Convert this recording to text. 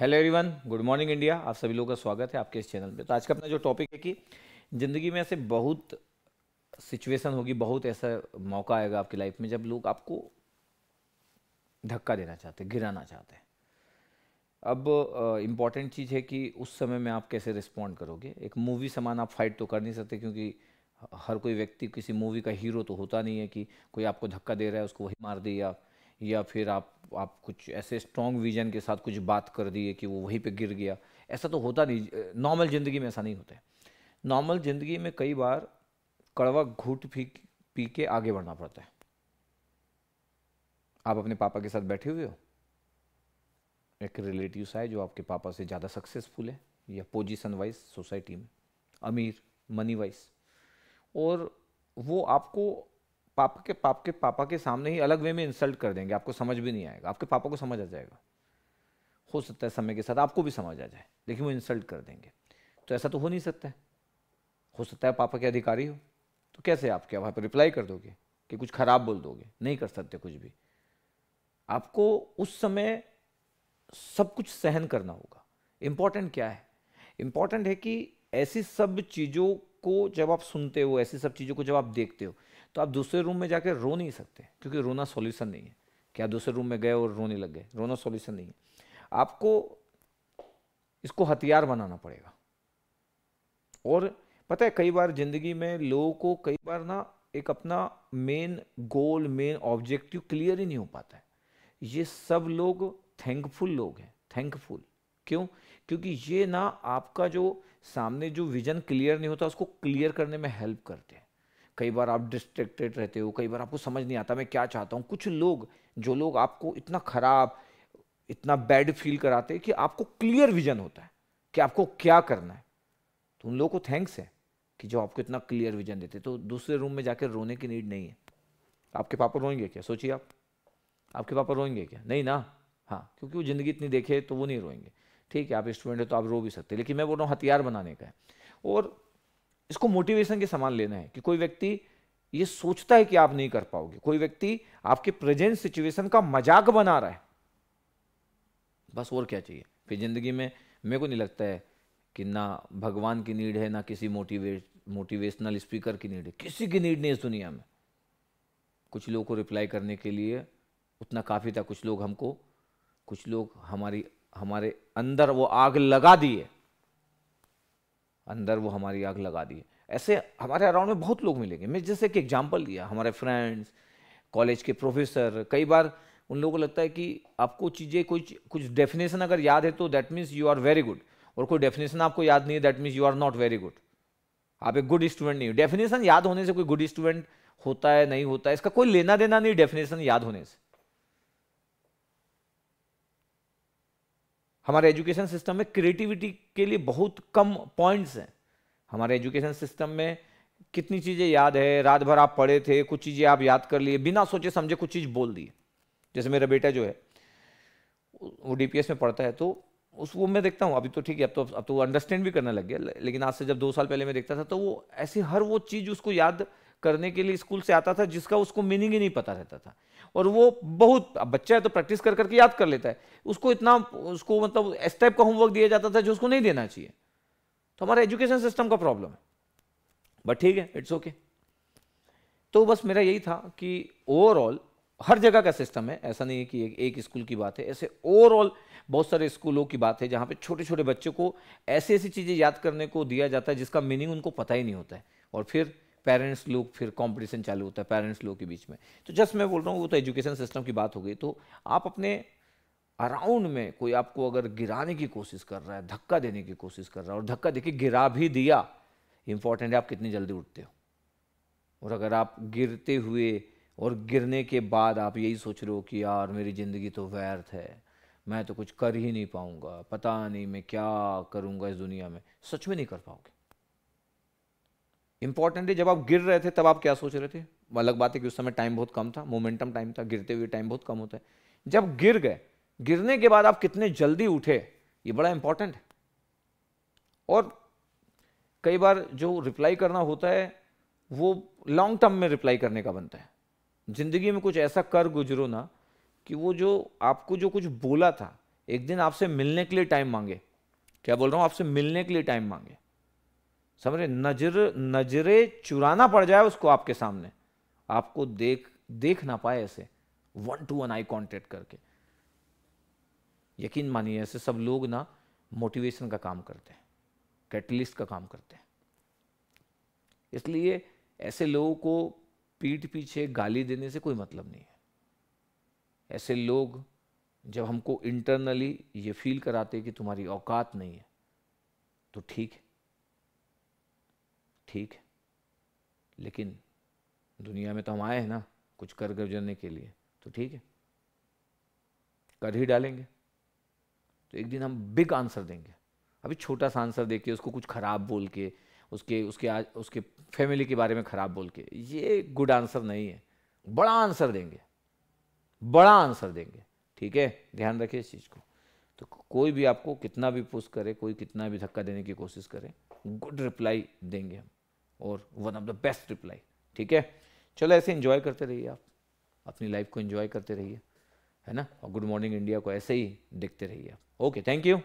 hello everyone good morning India आप सभी लोगों का स्वागत है आपके इस चैनल पे तो आज का अपना जो टॉपिक है कि ज़िंदगी में ऐसे बहुत सिचुएशन होगी बहुत ऐसा मौका आएगा आपकी लाइफ में जब लोग आपको धक्का देना चाहते हैं गिराना चाहते हैं अब इम्पॉर्टेंट चीज़ है कि उस समय में आप कैसे रिस्पॉन्ड करोगे एक मूवी समान आप फाइट तो कर नहीं सकते क्योंकि हर कोई व्यक्ति किसी मूवी का हीरो तो होता नहीं है कि कोई आपको धक्का दे रहा है उसको वही मार दे या या फिर आप आप कुछ ऐसे स्ट्रॉन्ग विजन के साथ कुछ बात कर दिए कि वो वहीं पे गिर गया ऐसा तो होता नहीं नॉर्मल ज़िंदगी में ऐसा नहीं होता है नॉर्मल ज़िंदगी में कई बार कड़वा घूट पी पी के आगे बढ़ना पड़ता है आप अपने पापा के साथ बैठे हुए हो एक रिलेटिव आए जो आपके पापा से ज़्यादा सक्सेसफुल है या पोजीशन वाइज सोसाइटी में अमीर मनी वाइज और वो आपको पापा के पाप के पापा के सामने ही अलग वे में इंसल्ट कर देंगे आपको समझ भी नहीं आएगा आपके पापा को समझ आ जाएगा हो सकता है समय के साथ आपको भी समझ आ जाए लेकिन वो इंसल्ट कर देंगे तो ऐसा तो हो नहीं सकता है हो सकता है पापा के अधिकारी हो तो कैसे आप क्या वहाँ पर रिप्लाई कर दोगे कि कुछ खराब बोल दोगे नहीं कर सकते कुछ भी आपको उस समय सब कुछ सहन करना होगा इम्पॉर्टेंट क्या है इम्पॉर्टेंट है कि ऐसी सब चीज़ों को जब आप सुनते हो ऐसी सब चीज़ों को जब आप देखते हो तो आप दूसरे रूम में जाकर रो नहीं सकते क्योंकि रोना सॉल्यूशन नहीं है क्या दूसरे रूम में गए और रोने लग गए रोना सॉल्यूशन नहीं है आपको इसको हथियार बनाना पड़ेगा और पता है कई बार ज़िंदगी में लोगों को कई बार ना एक अपना main goal main objective clear ही नहीं हो पाता है ये सब लोग थैंकफुल लोग हैं थैंकफुल क्यों क्योंकि ये ना आपका जो सामने जो विजन क्लियर नहीं होता उसको क्लियर करने में हेल्प करते हैं कई बार आप डिस्ट्रेक्टेड रहते हो कई बार आपको समझ नहीं आता मैं क्या चाहता हूँ कुछ लोग जो लोग आपको इतना खराब इतना बैड फील कराते हैं कि आपको क्लियर विजन होता है कि आपको क्या करना है तो उन लोगों को थैंक्स है कि जो आपको इतना क्लियर विजन देते तो दूसरे रूम में जाकर रोने की नीड नहीं है आपके पापा रोएंगे क्या सोचिए आप आपके पापा रोएंगे क्या नहीं ना हाँ क्योंकि वो ज़िंदगी इतनी देखे तो वो नहीं रोएंगे ठीक है आप स्टूडेंट हैं तो आप रो भी सकते लेकिन मैं बोल रहा हूँ हथियार बनाने का है और इसको मोटिवेशन के समान लेना है कि कोई व्यक्ति ये सोचता है कि आप नहीं कर पाओगे कोई व्यक्ति आपके प्रेजेंट सिचुएशन का मजाक बना रहा है बस और क्या चाहिए फिर जिंदगी में मेरे को नहीं लगता है कि ना भगवान की नीड है ना किसी मोटिवेट मोटिवेशनल स्पीकर की नीड है किसी की नीड नहीं इस दुनिया में कुछ लोगों को रिप्लाई करने के लिए उतना काफ़ी था कुछ लोग हमको कुछ लोग हमारी हमारे अंदर वो आग लगा दी है अंदर वो हमारी आग लगा दी है ऐसे हमारे अराउंड में बहुत लोग मिलेंगे मैं जैसे कि एग्जाम्पल दिया हमारे फ्रेंड्स कॉलेज के प्रोफेसर कई बार उन लोगों को लगता है कि आपको चीज़ें कोई कुछ डेफिनेशन अगर याद है तो that means you are very good और कोई डेफिनेशन आपको याद नहीं है that means you are not very good आप एक गुड स्टूडेंट नहीं हो डेफिनेशन याद होने से कोई गुड स्टूडेंट होता है नहीं होता है इसका कोई लेना देना नहीं डेफिनेशन याद होने से हमारे एजुकेशन सिस्टम में क्रिएटिविटी के लिए बहुत कम पॉइंट्स हैं हमारे एजुकेशन सिस्टम में कितनी चीज़ें याद है रात भर आप पढ़े थे कुछ चीज़ें आप याद कर लिए बिना सोचे समझे कुछ चीज़ बोल दिए जैसे मेरा बेटा जो है वो डी में पढ़ता है तो उस वो मैं देखता हूँ अभी तो ठीक है अब तो अब तो अंडरस्टैंड भी करने लग गया लेकिन आज से जब दो साल पहले मैं देखता था तो वो ऐसी हर वो चीज़ उसको याद करने के लिए स्कूल से आता था जिसका उसको मीनिंग ही नहीं पता रहता था और वो बहुत बच्चा है तो प्रैक्टिस कर करके याद कर लेता है उसको इतना उसको मतलब इस टाइप का होमवर्क दिया जाता था जो उसको नहीं देना चाहिए तो हमारा एजुकेशन सिस्टम का प्रॉब्लम है बट ठीक है इट्स ओके तो बस मेरा यही था कि ओवरऑल हर जगह का सिस्टम है ऐसा नहीं है कि एक, एक स्कूल की बात है ऐसे ओवरऑल बहुत सारे स्कूलों की बात है जहाँ पे छोटे छोटे बच्चों को ऐसी ऐसी चीज़ें याद करने को दिया जाता है जिसका मीनिंग उनको पता ही नहीं होता है और फिर पेरेंट्स लोग फिर कंपटीशन चालू होता है पेरेंट्स लोग के बीच में तो जस्ट मैं बोल रहा हूँ वो तो एजुकेशन सिस्टम की बात हो गई तो आप अपने अराउंड में कोई आपको अगर गिराने की कोशिश कर रहा है धक्का देने की कोशिश कर रहा है और धक्का देखिए गिरा भी दिया इंपॉर्टेंट है आप कितनी जल्दी उठते हो और अगर आप गिरते हुए और गिरने के बाद आप यही सोच रहे हो कि यार मेरी ज़िंदगी तो व्यर्थ है मैं तो कुछ कर ही नहीं पाऊँगा पता नहीं मैं क्या करूँगा इस दुनिया में सच में नहीं कर पाओगे इंपॉर्टेंट है जब आप गिर रहे थे तब आप क्या सोच रहे थे अलग बात है कि उस समय टाइम बहुत कम था मोमेंटम टाइम था गिरते हुए टाइम बहुत कम होता है जब गिर गए गिरने के बाद आप कितने जल्दी उठे ये बड़ा इंपॉर्टेंट है और कई बार जो रिप्लाई करना होता है वो लॉन्ग टर्म में रिप्लाई करने का बनता है ज़िंदगी में कुछ ऐसा कर गुजरो ना कि वो जो आपको जो कुछ बोला था एक दिन आपसे मिलने के लिए टाइम मांगे क्या बोल रहा हूँ आपसे मिलने के लिए टाइम मांगे समझे नजर नजरे चुराना पड़ जाए उसको आपके सामने आपको देख देख ना पाए ऐसे one to one eye contact करके यकीन मानिए ऐसे सब लोग ना मोटिवेशन का काम करते हैं कैटलिस्ट का काम करते हैं इसलिए ऐसे लोगों को पीठ पीछे गाली देने से कोई मतलब नहीं है ऐसे लोग जब हमको इंटरनली ये फील कराते कि तुम्हारी औकात नहीं है तो ठीक है ठीक है लेकिन दुनिया में तो हम आए हैं ना कुछ कर गुजरने के लिए तो ठीक है कर ही डालेंगे तो एक दिन हम बिग आंसर देंगे अभी छोटा सा आंसर दे के उसको कुछ ख़राब बोल के उसके उसके आज उसके फैमिली के बारे में ख़राब बोल के ये गुड आंसर नहीं है बड़ा आंसर देंगे बड़ा आंसर देंगे ठीक है ध्यान रखिए इस चीज़ को तो कोई भी आपको कितना भी पुश करे कोई कितना भी धक्का देने की कोशिश करे गुड रिप्लाई देंगे हम और one of the best reply ठीक है चलो ऐसे इन्जॉय करते रहिए आप अपनी लाइफ को इन्जॉय करते रहिए है ना और गुड मॉर्निंग इंडिया को ऐसे ही देखते रहिए आप ओके थैंक यू